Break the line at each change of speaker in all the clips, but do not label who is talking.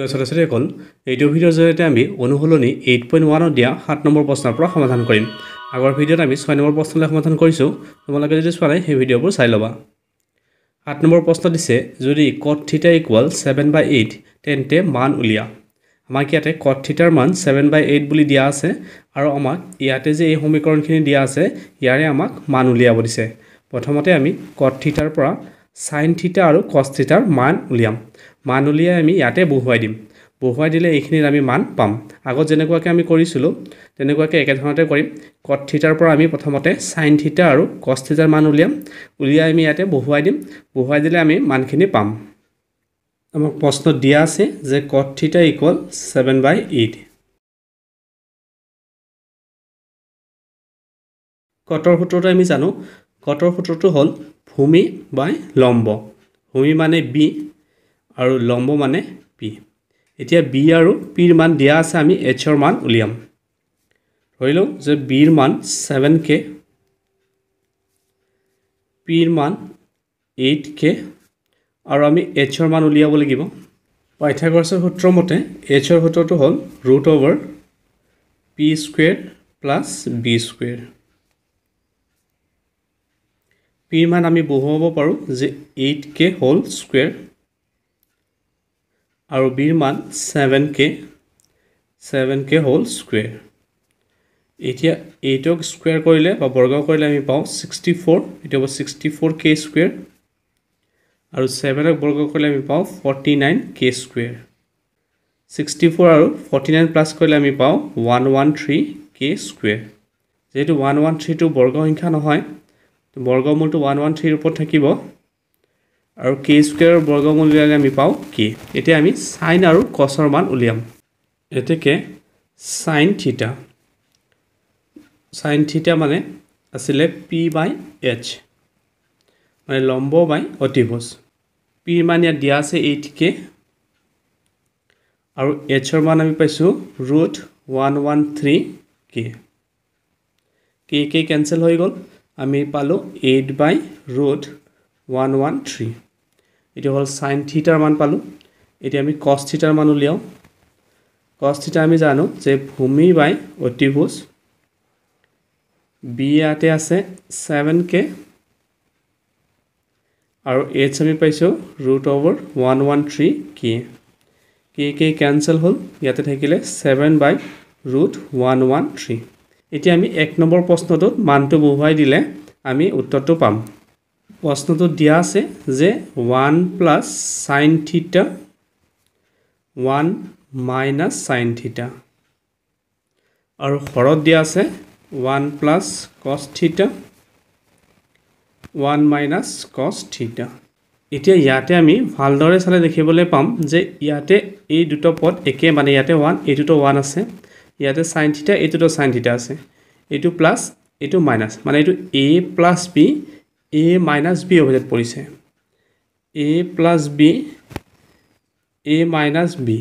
প্ৰিয় ছাত্ৰ ছাত্ৰীসকল এইটো ভিডিঅ'ৰ জৰিয়তে আমি অনুশীলনী এইট পইণ্ট ওৱানত দিয়া সাত নম্বৰ প্ৰশ্নৰ পৰা সমাধান কৰিম আগৰ ভিডিঅ'ত আমি ছয় নম্বৰ প্ৰশ্নলৈ সমাধান কৰিছোঁ তোমালোকে যদি চোৱা নাই সেই ভিডিঅ'বোৰ চাই ল'বা সাত নম্বৰ প্ৰশ্ন দিছে যদি কট theta equal seven by eight তেন্তে মান উলিয়া আমাক ইয়াতে কট থিটাৰ মান ছেভেন বাই এইট বুলি দিয়া আছে আৰু আমাক ইয়াতে যে এই সমীকৰণখিনি দিয়া আছে ইয়াৰে আমাক মান উলিয়াব দিছে প্ৰথমতে আমি কট থিটাৰ পৰা ছাইন থিটা আৰু কছ থিটাৰ মান উলিয়াম মান উলিয়াই আমি ইয়াতে বহুৱাই দিম বহুৱাই দিলে এইখিনিত আমি মান পাম আগত যেনেকুৱাকৈ আমি কৰিছিলোঁ তেনেকুৱাকৈ একেধৰণতে কৰিম কট থিটাৰ পৰা আমি প্ৰথমতে চাইন থিটা আৰু কষ্ট থিটাৰ মান উলিয়াম উলিয়াই আমি ইয়াতে বহুৱাই দিম বহুৱাই দিলে আমি মানখিনি পাম আমাক প্ৰশ্ন দিয়া আছে যে cot theta equal seven by eight কটৰ সূত্ৰটো আমি জানো কটৰ সূত্ৰটো হ'ল ভূমি বাই লম্ব ভূমি মানে বি আৰু লম্ব মানে পি এতিয়া বি আৰু পিৰ মান দিয়া আছে আমি এইচৰ মান উলিয়াম ধৰি লওঁ যে বিৰ মান ছেভেন কে পিৰ মান এইট কে আৰু আমি এইচৰ মান উলিয়াব লাগিব পাইথাগৰাছৰ সূত্ৰমতে এইচৰ সূত্ৰটো হ'ল root over P square plus B square পিৰ মান আমি বহুৱাব পাৰোঁ যে এইট কে হ'ল স্কুৱেৰ আৰু বিৰ মান ছেভেন কে ছেভেন কে হ'ল স্কুৱেৰ এতিয়া এইটক স্কুৱেৰ কৰিলে বা বৰ্গ কৰিলে আমি পাওঁ ছিক্সটি ফ'ৰ এইটো হ'ব ছিক্সটি ফ'ৰ কে স্কুৱেৰ আৰু ছেভেনক বৰ্গ কৰিলে আমি পাওঁ forty nine K square sixty four আৰু ফৰ্টি নাইন প্লাছ কৰিলে আমি পাওঁ one one three K square যিহেতু ওৱান ওৱান থ্ৰীটো বৰ্গ সংখ্যা নহয় বৰ্গমূলটো ওৱান ওৱান থ্ৰীৰ ওপৰত থাকিব আৰু কে স্কুৱেৰৰ বৰ্গমূল উলিয়ালে আমি পাওঁ কে এতিয়া আমি চাইন আৰু কচৰ মান উলিয়াম এতেকে চাইন থিটা চাইন থিটা মানে আছিলে পি বাই এইচ মানে লম্ব বাই অতিভোজ পি মান ইয়াত দিয়া আছে এইট কে আৰু এইচৰ মান আমি পাইছোঁ root one one three K K K cancel হৈ গ'ল আমি পালোঁ eight by root one one three এতিয়া হ'ল চাইন থিটাৰ মান পালোঁ এতিয়া আমি কছ থিটাৰ মান উলিয়াওঁ কছ থিটা আমি জানো যে ভূমি বাই অতিভোজ বি ইয়াতে আছে ছেভেন কে আৰু এইচ আমি পাইছোঁ root over one one three K K K cancel হ'ল ইয়াতে থাকিলে seven by root one one three এতিয়া আমি এক নম্বৰ প্ৰশ্নটোত মানটো বহুৱাই দিলে আমি উত্তৰটো পাম প্ৰশ্নটো দিয়া আছে যে one plus sine theta one minus sine theta আৰু হৰত দিয়া আছে ওৱান প্লাছ কছ থিটা ওৱান মাইনাছ কছ থিটা এতিয়া ইয়াতে আমি ভালদৰে চালে দেখিবলৈ পাম যে ইয়াতে এই দুটা পদ একে মানে ইয়াতে ওৱান এইটোতো ওৱান আছে ইয়াতে চাইন থিটা এইটোতো চাইন থিটা আছে এইটো প্লাছ এইটো মাইনাছ মানে এইটো A plus B A minus B অভিজাত পৰিছে A plus B A minus B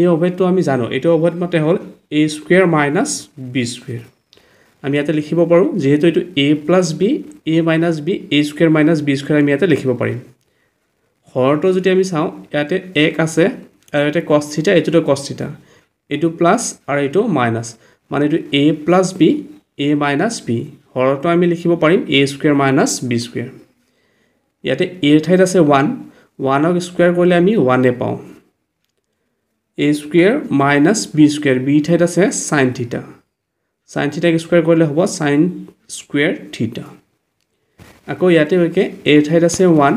এই অভেদটো আমি জানো এইটো অভেদ মতে হ'ল A square minus B square আমি ইয়াতে লিখিব পাৰোঁ যিহেতু এইটো A plus B A minus B A square minus B square আমি ইয়াতে লিখিব পাৰিম সৰহটো যদি আমি চাওঁ ইয়াতে এক আছে আৰু ইয়াতে কষ্টিতা এইটোতো কষ্টিতা এইটো প্লাছ আৰু এইটো মাইনাছ মানে এইটো A plus B A minus B হৰতো আমি লিখিব পাৰিম A square minus B square ইয়াতে এৰ ঠাইত আছে ওৱান ওৱানক স্কুৱেৰ কৰিলে আমি ওৱানে পাওঁ A square minus B square B ঠাইত আছে চাইন থিতা চাইন থিতাক স্কুৱেৰ কৰিলে হ'ব চাইন স্কুৱেৰ থিতা আকৌ ইয়াতে একে এ ঠাইত আছে ওৱান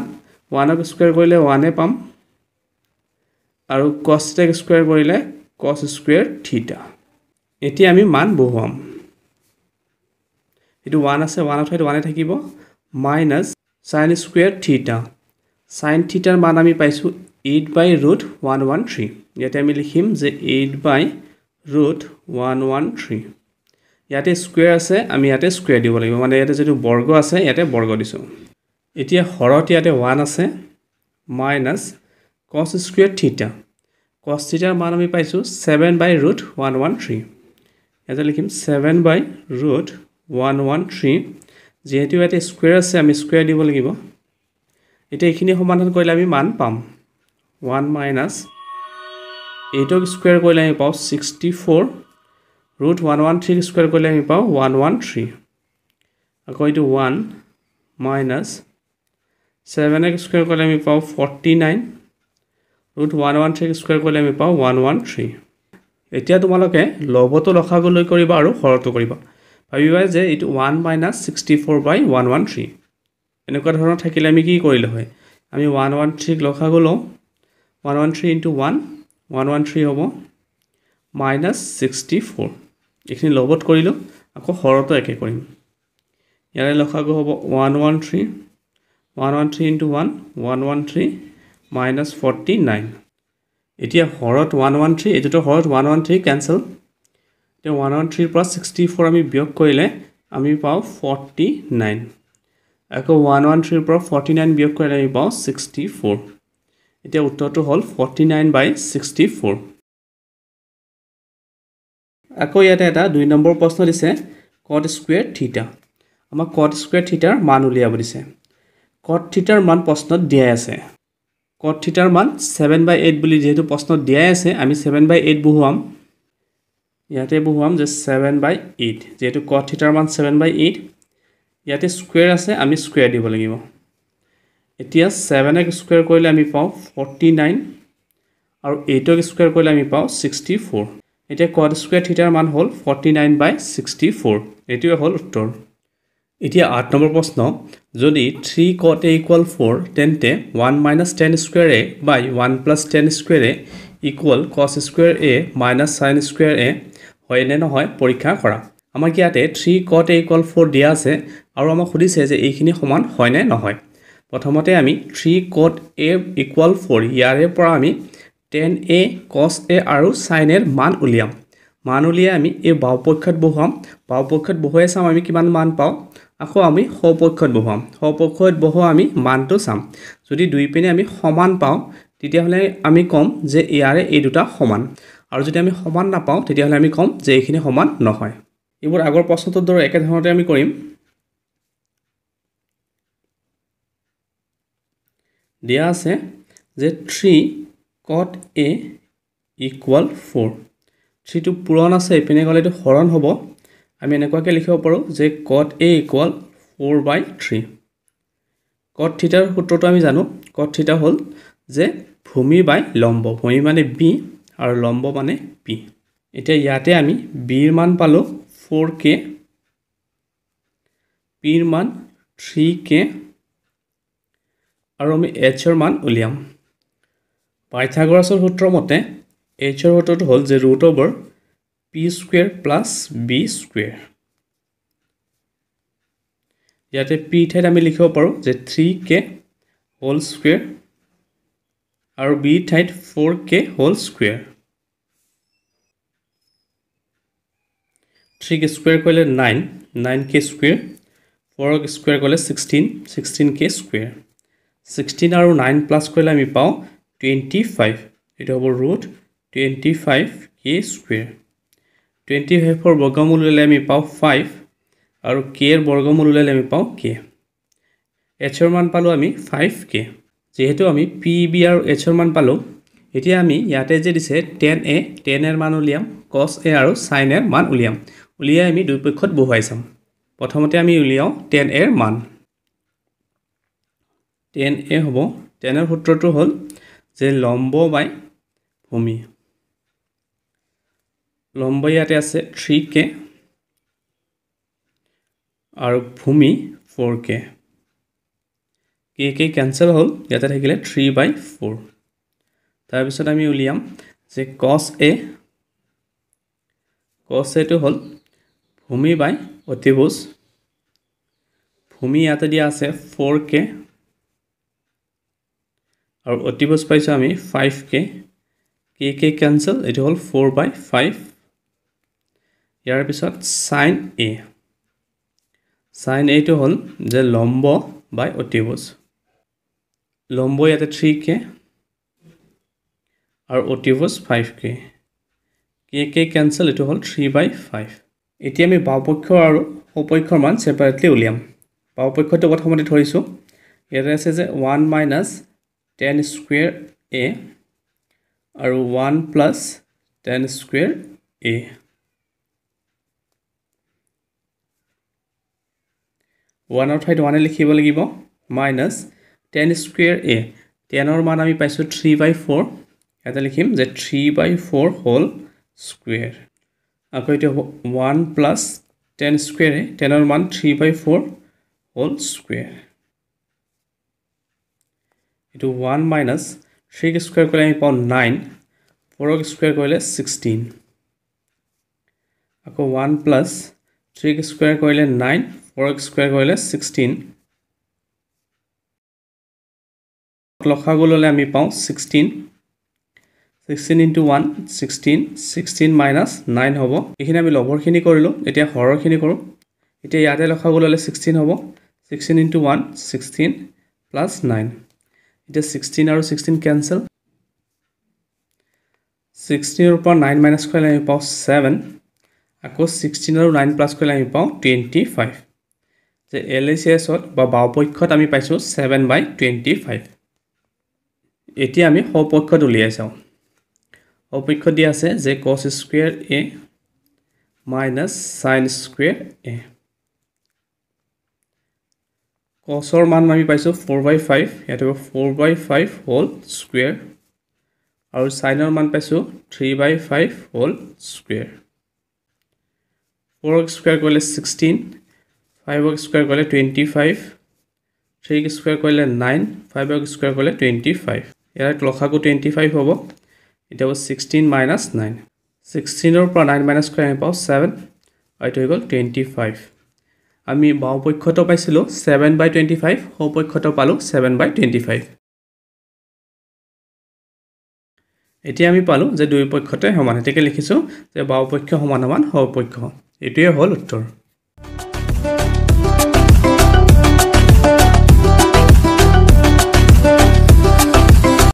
ওৱানক স্কুৱেৰ কৰিলে ওৱানে পাম আৰু কছ থিতাক স্কুৱেৰ কৰিলে কছ স্কুৱেৰ থিতা এতিয়া আমি মান বহুৱাম এইটো ওৱান আছে ওৱানৰ ঠাইত ওৱানে থাকিব minus sine square theta sine থিটাৰ মান আমি পাইছোঁ eight by root one one three ইয়াতে আমি লিখিম যে eight by root one one three ইয়াতে স্কুৱেৰ আছে আমি ইয়াতে স্কুৱেৰ দিব লাগিব মানে ইয়াতে যিটো বৰ্গ আছে ইয়াতে বৰ্গ দিছোঁ এতিয়া হৰত ইয়াতে ওৱান আছে মাইনাছ কছ স্কুৱেৰ থিটা কছ থিটাৰ মান আমি পাইছোঁ seven by root one one three ইয়াতে লিখিম seven by root one one three যিহেতু ইয়াতে স্কুৱেৰ আছে আমি স্কুৱেৰ দিব লাগিব এতিয়া এইখিনি সমাধান কৰিলে আমি মান পাম ওৱান মাইনাছ এইটক স্কুৱেৰ কৰিলে আমি পাওঁ sixty four root one one থ্ৰীক স্কুৱেৰ কৰিলে আমি পাওঁ ওৱান ওৱান থ্ৰী আকৌ এইটো ওৱান মাইনাছ ছেভেনক স্কুৱেৰ কৰিলে আমি পাওঁ forty nine root one one থ্ৰীক স্কুৱেৰ কৰিলে আমি পাওঁ ওৱান ওৱান থ্ৰী এতিয়া তোমালোকে লবটো লখাগলৈ কৰিবা আৰু সৰহটো কৰিবা ভাবিবা যে এইটো one minus sixty four by one one three এনেকুৱা ধৰণৰ থাকিলে আমি কি কৰিলে হয় আমি ওৱান ওৱান থ্ৰীক লখা গ'লো one one three into one one one three হ'ব মাইনাছ ছিক্সটি ফ'ৰ এইখিনি লগত কৰিলোঁ আকৌ সৰহতো একে কৰিম ইয়াৰে লখাগু হ'ব one one three one one three into one one one three minus forty nine এতিয়া হৰত ওৱান ওৱান থ্ৰী এইটোতো হৰত ওৱান ওৱান থ্ৰী কেনচেল এতিয়া ওৱান ওৱান থ্ৰীৰ পৰা ছিক্সটি ফ'ৰ আমি বিয়োগ কৰিলে আমি পাওঁ ফৰ্টি নাইন আকৌ ওৱান ওৱান থ্ৰীৰ পৰা ফৰ্টি নাইন বিয়োগ কৰিলে আমি পাওঁ ছিক্সটি ফ'ৰ এতিয়া উত্তৰটো হ'ল forty nine by sixty four আকৌ ইয়াতে এটা দুই নম্বৰ প্ৰশ্ন দিছে কট স্কুৱেৰ থিটা আমাক কট স্কুৱেৰ থিটাৰ মান উলিয়াব দিছে কট থিটাৰ মান প্ৰশ্নত দিয়াই আছে কট থিটাৰ মান ছেভেন বাই এইট বুলি যিহেতু প্ৰশ্নত দিয়াই আছে আমি ছেভেন বাই এইট বহুৱাম ইয়াতে বহুৱাম যে ছেভেন বাই এইট যিহেতু কট থিটাৰ মান ছেভেন বাই এইট ইয়াতে স্কুৱেৰ আছে আমি স্কুৱেৰ দিব লাগিব এতিয়া ছেভেনক স্কুৱেৰ কৰিলে আমি পাওঁ ফৰ্টি নাইন আৰু এইটক স্কুৱেৰ কৰিলে আমি পাওঁ ছিক্সটি ফ'ৰ এতিয়া কট স্কুৱেৰ থিটাৰ মান হ'ল forty nine by sixty four এইটোৱে হ'ল উত্তৰ এতিয়া আঠ নম্বৰ প্ৰশ্ন যদি three cot A equal four তেন্তে one minus tan square A by one plus tan square A equal cos square A minus sine square A হয়নে নহয় পৰীক্ষা কৰা আমাক ইয়াতে থ্ৰী কট এ এইকল ফ'ৰ দিয়া আছে আৰু আমাক সুধিছে যে এইখিনি সমান হয়নে নহয় প্ৰথমতে আমি three cot A equal four ইয়াৰে পৰা আমি টেন এ কচ এ আৰু চাইন এৰ মান উলিয়াম মান উলিয়াই আমি এই বাওপক্ষত বহুৱাম বাওপক্ষত বহুৱাই চাম আমি কিমান মান পাওঁ আকৌ আমি সপক্ষত বহুৱাম সপক্ষত বহুৱাই আমি মানটো চাম যদি দুই পিনে আমি সমান পাওঁ তেতিয়াহ'লে আমি ক'ম যে ইয়াৰে এই দুটা সমান আৰু যদি আমি সমান নাপাওঁ তেতিয়াহ'লে আমি ক'ম যে এইখিনি সমান নহয় এইবোৰ আগৰ প্ৰশ্নটোৰ দৰে একেধৰণতে আমি কৰিম দিয়া আছে যে three cot A equal four থ্ৰীটো পূৰণ আছে ইপিনে গ'লে এইটো শৰণ হ'ব আমি এনেকুৱাকৈ লিখিব পাৰোঁ যে cot A equal four by three cot থিটাৰ সূত্ৰটো আমি জানো কট থিটা হ'ল যে ভূমি বাই লম্ব ভূমি মানে বি আৰু লম্ব মানে পি এতিয়া ইয়াতে আমি বিৰ মান পালোঁ ফ'ৰ কে পিৰ মান থ্ৰী কে আৰু আমি এইচৰ মান উলিয়াম পাইথাগৰাছৰ সূত্ৰ মতে এইচৰ সূত্ৰটো হ'ল যে root over P square plus B square ইয়াতে পি ঠাইত আমি লিখিব পাৰোঁ যে থ্ৰী কে হ'ল স্কুৱেৰ আৰু বি ঠাইত ফ'ৰ কে হ'ল স্কুৱেৰ থ্ৰী কে স্কুৱেৰ কৰিলে নাইন নাইন কে স্কুৱেৰ ফ'ৰক স্কুৱেৰ কৰিলে sixteen sixteen K square sixteen আৰু নাইন প্লাছ কৰিলে আমি পাওঁ টুৱেণ্টি ফাইভ এইটো হ'ব root twenty five K square twenty ফাইভৰ বৰ্গমূল ওলালে আমি পাওঁ ফাইভ আৰু কেৰ বৰ্গমূল ওলালে আমি পাওঁ কে এইচৰ মান পালোঁ আমি ফাইভ কে যিহেতু আমি পি বি আৰু এইচৰ মান পালোঁ এতিয়া আমি ইয়াতে যে দিছে টেন এ টেন এৰ মান উলিয়াম কছ এ আৰু চাইন এৰ মান উলিয়াম উলিয়াই আমি দুপক্ষত বহুৱাই চাম প্ৰথমতে আমি উলিয়াওঁ টেন এৰ মান টেন এ হ'ব টেনৰ সূত্ৰটো হ'ল যে লম্ব বাই ভূমি লম্ব ইয়াতে আছে থ্ৰী কে আৰু ভূমি ফ'ৰ কে কে কে কেঞ্চেল হ'ল ইয়াতে থাকিলে থ্ৰী বাই ফ'ৰ তাৰপিছত আমি উলিয়াম যে কছ এ কছ এটো হ'ল ভূমি বাই অতিভোজ ভূমি ইয়াতে দিয়া আছে ফ'ৰ কে আৰু অতিভোজ পাইছোঁ আমি ফাইভ কে কে কে কেঞ্চেল এইটো হ'ল ফ'ৰ বাই ফাইভ ইয়াৰ পিছত চাইন এ চাইন এইটো হ'ল যে লম্ব বাই অতিভোজ লম্ব ইয়াতে থ্ৰী কে আৰু অতিভোজ ফাইভ কে কে কে কেঞ্চেল এইটো হ'ল থ্ৰী বাই ফাইভ এতিয়া আমি বাওপক্ষ আৰু সুপক্ষৰ মান ছেপাৰেটলি উলিয়াম বাওপক্ষটো প্ৰথমতে ধৰিছোঁ ইয়াতে আছে যে one minus tan square A আৰু one plus tan square A ওৱানৰ ঠাইত ওৱানে লিখিব লাগিব মাইনাছ টেন স্কুৱেৰ এ টেনৰ মান আমি পাইছোঁ থ্ৰী বাই ফ'ৰ ইয়াতে লিখিম যে থ্ৰী বাই ফ'ৰ হ'ল স্কুৱেৰ আকৌ এতিয়া ওৱান প্লাছ টেন স্কুৱেৰে টেনৰ মান থ্ৰী বাই ফ'ৰ হ'ল স্কুৱেৰ এইটো ওৱান মাইনাছ থ্ৰীক স্কুৱেৰ কৰিলে আমি পাওঁ নাইন ফ'ৰক স্কুৱেৰ কৰিলে ছিক্সটিন আকৌ ওৱান প্লাছ থ্ৰীক স্কুৱেৰ কৰিলে নাইন ফ'ৰক স্কুৱেৰ কৰিলে ছিক্সটিন লখাগোললৈ আমি পাওঁ sixteen 16 into one sixteen sixteen minus nine হ'ব এইখিনি আমি লভৰখিনি কৰিলোঁ এতিয়া হৰৰখিনি কৰোঁ এতিয়া ইয়াতে লখাবলৈ হ'লে ছিক্সটিন হ'ব sixteen into one sixteen plus nine এতিয়া ছিক্সটিন আৰু ছিক্সটিন কেঞ্চেল ছিক্সটিনৰ পৰা নাইন মাইনাছ কৰিলে আমি পাওঁ ছেভেন আকৌ ছিক্সটিন আৰু নাইন প্লাছ কৰিলে আমি পাওঁ টুৱেণ্টি ফাইভ যে এল এ চি এছত বা বাওপক্ষত আমি পাইছোঁ ছেভেন বাই টুৱেণ্টি ফাইভ এতিয়া আমি সপক্ষত উলিয়াই চাওঁ অপেক্ষ দিয়া আছে যে cos square A minus sine square A কছর মান আমি পাইছো ফোর বাই ফাইভ ইত্যাদি four by five whole square আর সাইনের মান পাইছো three by five whole square four square কৰিলে সিক্সটিন ফাইভ স্কুয়াৰ কৰিলে টুয়েন্টি ফাইভ থ্ৰি স্কুয়াৰ কলে নাইন ফাইভ স্কুয়াৰ কলে টুয়েন্টি ফাইভ ইয়াৰ লখাকু টুয়েন্টি ফাইভ হব এতিয়া হ'ব ছিক্সটিন মাইনাছ নাইন ছিক্সটিনৰ পৰা নাইন মাইনাছ কৰি আমি পাওঁ ছেভেন আৰু এইটো হৈ গ'ল টুৱেণ্টি ফাইভ আমি বাওঁপক্ষটো পাইছিলোঁ ছেভেন বাই টুৱেণ্টি ফাইভ সোঁপক্ষটো পালোঁ ছেভেন বাই টুৱেণ্টি ফাইভ এতিয়া আমি পালোঁ যে দুই পক্ষতে সমান সেইটোকে লিখিছোঁ যে বাওঁপক্ষ সমান সমান সৌপক্ষ এইটোৱে হ'ল উত্তৰ